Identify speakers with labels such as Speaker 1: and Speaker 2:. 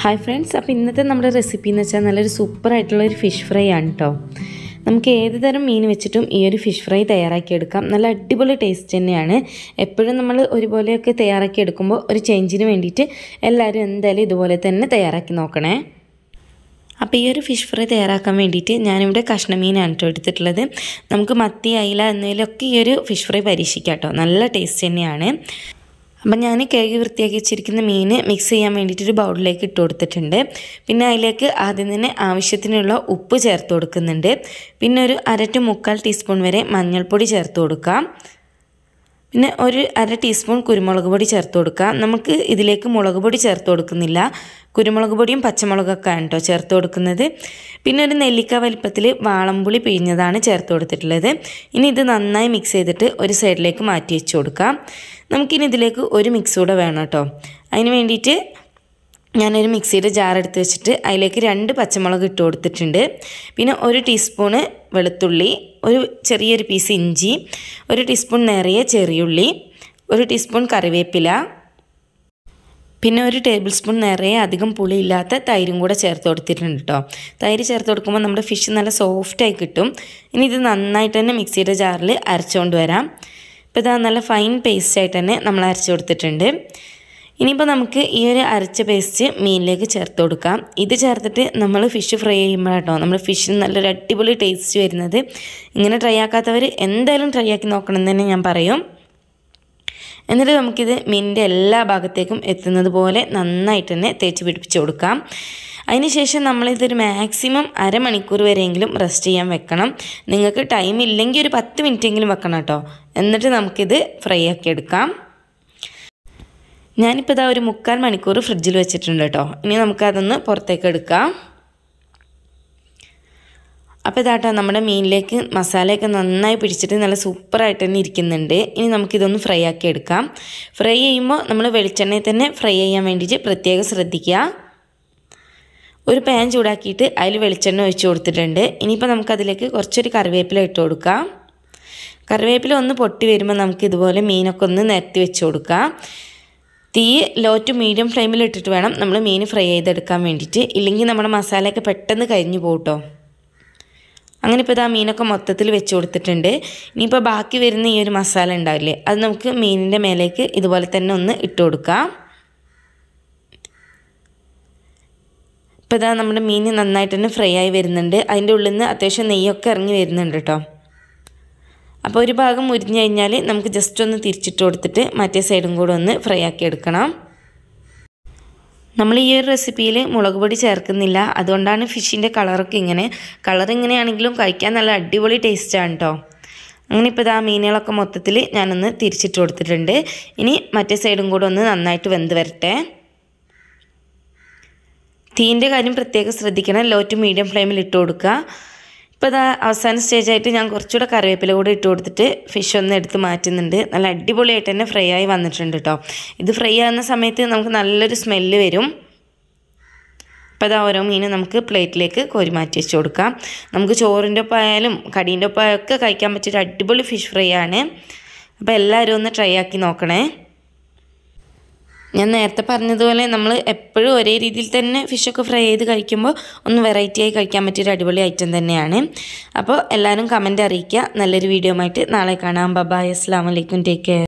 Speaker 1: hi friends അപ്പോൾ ഇന്നത്തെ നമ്മുടെ റെസിപ്പി എന്ന് വെച്ചാൽ നല്ലൊരു സൂപ്പറായിട്ടുള്ള ഒരു ഫിഷ് ഫ്രൈ ആണ് കേട്ടോ നമുക്ക് ഏത് തരം മീൻ വെച്ചിട്ടും ഈ ഒരു ഫിഷ് ഫ്രൈ തയ്യാറാക്കിയെടുക്കാം നല്ല അടിപൊളി ടേസ്റ്റ് തന്നെയാണ് എപ്പോഴും നമ്മൾ ഒരുപോലെയൊക്കെ തയ്യാറാക്കിയെടുക്കുമ്പോൾ ഒരു ചേഞ്ചിന് വേണ്ടിയിട്ട് എല്ലാവരും എന്തായാലും ഇതുപോലെ തന്നെ തയ്യാറാക്കി നോക്കണേ അപ്പോൾ ഈ ഒരു ഫിഷ് ഫ്രൈ തയ്യാറാക്കാൻ വേണ്ടിയിട്ട് ഞാനിവിടെ കഷ്ണമീനാണ് കേട്ടോ എടുത്തിട്ടുള്ളത് നമുക്ക് മത്തി അയില എന്നതിലൊക്കെ ഈ ഒരു ഫിഷ് ഫ്രൈ പരീക്ഷിക്കാം കേട്ടോ നല്ല ടേസ്റ്റ് തന്നെയാണ് അപ്പം ഞാൻ കഴുകി വൃത്തിയാക്കി വെച്ചിരിക്കുന്ന മീൻ മിക്സ് ചെയ്യാൻ വേണ്ടിയിട്ട് ഒരു ബൗളിലേക്ക് ഇട്ട് കൊടുത്തിട്ടുണ്ട് പിന്നെ അതിലേക്ക് ആദ്യം തന്നെ ആവശ്യത്തിനുള്ള ഉപ്പ് ചേർത്ത് കൊടുക്കുന്നുണ്ട് പിന്നെ ഒരു അര ടു മുക്കാൽ ടീസ്പൂൺ വരെ മഞ്ഞൾപ്പൊടി ചേർത്ത് കൊടുക്കാം പിന്നെ ഒരു അര ടീസ്പൂൺ കുരുമുളക് പൊടി ചേർത്ത് കൊടുക്കുക നമുക്ക് ഇതിലേക്ക് മുളക് പൊടി ചേർത്ത് കൊടുക്കുന്നില്ല കുരുമുളക് പൊടിയും പച്ചമുളകൊക്കെ ആണ് കേട്ടോ ചേർത്ത് കൊടുക്കുന്നത് പിന്നെ ഒരു നെല്ലിക്ക വലിപ്പത്തിൽ വാളംപുളി പിഴിഞ്ഞതാണ് ചേർത്ത് കൊടുത്തിട്ടുള്ളത് ഇനി ഇത് നന്നായി മിക്സ് ചെയ്തിട്ട് ഒരു സൈഡിലേക്ക് മാറ്റി വെച്ച് കൊടുക്കാം നമുക്കിനി ഇതിലേക്ക് ഒരു മിക്സ് കൂടെ വേണം കേട്ടോ അതിന് വേണ്ടിയിട്ട് ഞാനൊരു മിക്സിയുടെ ജാർ എടുത്ത് വെച്ചിട്ട് അതിലേക്ക് രണ്ട് പച്ചമുളക് ഇട്ട് കൊടുത്തിട്ടുണ്ട് പിന്നെ ഒരു ടീസ്പൂണ് വെളുത്തുള്ളി ഒരു ചെറിയൊരു പീസ് ഇഞ്ചി ഒരു ടീസ്പൂൺ നിറയെ ചെറിയുള്ളി ഒരു ടീസ്പൂൺ കറിവേപ്പില പിന്നെ ഒരു ടേബിൾ സ്പൂൺ നിറയെ അധികം പുളിയില്ലാത്ത തൈരും കൂടെ ചേർത്ത് കൊടുത്തിട്ടുണ്ട് കേട്ടോ തൈര് ചേർത്ത് കൊടുക്കുമ്പോൾ നമ്മുടെ ഫിഷ് നല്ല സോഫ്റ്റായി കിട്ടും ഇനി ഇത് നന്നായിട്ട് തന്നെ മിക്സിയുടെ ജാറിൽ അരച്ചുകൊണ്ട് വരാം ഇപ്പോൾ ഇതാ നല്ല ഫൈൻ പേസ്റ്റായിട്ട് തന്നെ നമ്മൾ അരച്ചു കൊടുത്തിട്ടുണ്ട് ഇനിയിപ്പോൾ നമുക്ക് ഈ ഒരു അരച്ച പേസ്റ്റ് മീനിലേക്ക് ചേർത്ത് കൊടുക്കാം ഇത് ചേർത്തിട്ട് നമ്മൾ ഫിഷ് ഫ്രൈ ചെയ്യുമ്പോഴാട്ടോ നമ്മൾ ഫിഷിന് നല്ലൊരു അടിപൊളി ടേസ്റ്റ് വരുന്നത് ഇങ്ങനെ ട്രൈ ആക്കാത്തവർ എന്തായാലും ട്രൈ ആക്കി നോക്കണം എന്ന് തന്നെ ഞാൻ പറയും എന്നിട്ട് നമുക്കിത് മീനിൻ്റെ എല്ലാ ഭാഗത്തേക്കും എത്തുന്നത് പോലെ നന്നായിട്ട് തന്നെ തേച്ച് പിടിപ്പിച്ച് കൊടുക്കാം അതിനുശേഷം നമ്മളിതൊരു മാക്സിമം അരമണിക്കൂർ വരെയെങ്കിലും റെസ്റ്റ് ചെയ്യാൻ വെക്കണം നിങ്ങൾക്ക് ടൈം ഇല്ലെങ്കിൽ ഒരു പത്ത് മിനിറ്റെങ്കിലും വെക്കണം കേട്ടോ എന്നിട്ട് നമുക്കിത് ഫ്രൈ ആക്കി എടുക്കാം ഞാനിപ്പോൾ ഇതാ ഒരു മുക്കാൽ മണിക്കൂർ ഫ്രിഡ്ജിൽ വെച്ചിട്ടുണ്ട് കേട്ടോ ഇനി നമുക്കതൊന്ന് പുറത്തേക്ക് എടുക്കാം അപ്പോൾ ഇതാട്ടോ നമ്മുടെ മീനിലേക്ക് മസാലയൊക്കെ നന്നായി പിടിച്ചിട്ട് നല്ല സൂപ്പറായിട്ട് തന്നെ ഇരിക്കുന്നുണ്ട് ഇനി നമുക്കിതൊന്ന് ഫ്രൈ ആക്കി എടുക്കാം ഫ്രൈ ചെയ്യുമ്പോൾ നമ്മൾ വെളിച്ചെണ്ണയിൽ തന്നെ ഫ്രൈ ചെയ്യാൻ വേണ്ടിയിട്ട് പ്രത്യേകം ശ്രദ്ധിക്കുക ഒരു പാൻ ചൂടാക്കിയിട്ട് അതിൽ വെളിച്ചെണ്ണ ഒഴിച്ച് കൊടുത്തിട്ടുണ്ട് ഇനിയിപ്പോൾ നമുക്കതിലേക്ക് കുറച്ചൊരു കറിവേപ്പില ഇട്ട് കൊടുക്കാം കറിവേപ്പില ഒന്ന് പൊട്ടി വരുമ്പോൾ നമുക്ക് ഇതുപോലെ മീനൊക്കെ ഒന്ന് നിരത്തി വെച്ച് കൊടുക്കാം തീ ലോ ടു മീഡിയം ഫ്ലെയിമിൽ ഇട്ടിട്ട് വേണം നമ്മൾ മീൻ ഫ്രൈ ചെയ്തെടുക്കാൻ വേണ്ടിയിട്ട് ഇല്ലെങ്കിൽ നമ്മുടെ മസാലയൊക്കെ പെട്ടെന്ന് കരിഞ്ഞു പോകട്ടോ അങ്ങനെ ഇപ്പോൾ ഇതാ മീനൊക്കെ മൊത്തത്തിൽ വെച്ച് കൊടുത്തിട്ടുണ്ട് ഇനിയിപ്പോൾ ബാക്കി വരുന്ന ഈ ഒരു മസാല ഉണ്ടാവില്ലേ അത് നമുക്ക് മീനിൻ്റെ മേലേക്ക് ഇതുപോലെ തന്നെ ഒന്ന് ഇട്ട് കൊടുക്കാം ഇപ്പോൾ ഇതാ നമ്മുടെ മീൻ നന്നായിട്ട് തന്നെ ഫ്രൈ ആയി വരുന്നുണ്ട് അതിൻ്റെ ഉള്ളിൽ നിന്ന് അത്യാവശ്യം നെയ്യൊക്കെ ഇറങ്ങി വരുന്നുണ്ട് കേട്ടോ അപ്പോൾ ഒരു ഭാഗം മുരിഞ്ഞ് കഴിഞ്ഞാൽ നമുക്ക് ജസ്റ്റ് ഒന്ന് തിരിച്ചിട്ട് കൊടുത്തിട്ട് മറ്റേ സൈഡും കൂടെ ഒന്ന് ഫ്രൈ ആക്കി എടുക്കണം നമ്മൾ ഈ ഒരു റെസിപ്പിയിൽ മുളക് പൊടി ചേർക്കുന്നില്ല അതുകൊണ്ടാണ് ഫിഷിൻ്റെ കളറൊക്കെ ഇങ്ങനെ കളർ ഇങ്ങനെയാണെങ്കിലും കഴിക്കാൻ നല്ല അടിപൊളി ടേസ്റ്റാണ് കേട്ടോ അങ്ങനെ ഇപ്പോൾ ആ മീനുകളൊക്കെ മൊത്തത്തിൽ ഞാനൊന്ന് തിരിച്ചിട്ട് കൊടുത്തിട്ടുണ്ട് ഇനി മറ്റേ സൈഡും കൂടെ ഒന്ന് നന്നായിട്ട് വെന്ത് വരട്ടെ തീൻ്റെ കാര്യം പ്രത്യേകം ശ്രദ്ധിക്കണം ലോ ടു മീഡിയം ഫ്ലെയിമിൽ ഇട്ട് കൊടുക്കുക ഇപ്പോൾ ഇതാ അവസാന ആയിട്ട് ഞാൻ കുറച്ചുകൂടെ കറിവേപ്പില കൂടെ ഇട്ട് കൊടുത്തിട്ട് ഫിഷ് ഒന്ന് എടുത്ത് മാറ്റുന്നുണ്ട് നല്ല അടിപൊളിയായിട്ട് തന്നെ ഫ്രൈ ആയി വന്നിട്ടുണ്ട് കേട്ടോ ഇത് ഫ്രൈ ആകുന്ന സമയത്ത് നമുക്ക് നല്ലൊരു സ്മെല്ല് വരും അപ്പോൾ അതാ ഓരോ മീനും നമുക്ക് പ്ലേറ്റിലേക്ക് കോരി മാറ്റി വെച്ച് കൊടുക്കാം നമുക്ക് ചോറിൻ്റെ ഒപ്പം ആയാലും കടീൻ്റെ ഒപ്പം ഒക്കെ കഴിക്കാൻ പറ്റിയൊരു അടിപൊളി ഫിഷ് ഫ്രൈ ആണ് അപ്പോൾ എല്ലാവരും ഒന്ന് ട്രൈ ആക്കി നോക്കണേ ഞാൻ നേരത്തെ പറഞ്ഞതുപോലെ നമ്മൾ എപ്പോഴും ഒരേ രീതിയിൽ തന്നെ ഫിഷൊക്കെ ഫ്രൈ ചെയ്ത് കഴിക്കുമ്പോൾ ഒന്ന് വെറൈറ്റി ആയി കഴിക്കാൻ പറ്റിയൊരു അടിപൊളി ഐറ്റം തന്നെയാണ് അപ്പോൾ എല്ലാവരും കമൻറ്റ് അറിയിക്കുക നല്ലൊരു വീഡിയോ ആയിട്ട് നാളെ കാണാം ബബായ് അസ്സാം വലൈക്കും ടേക്ക് കെയർ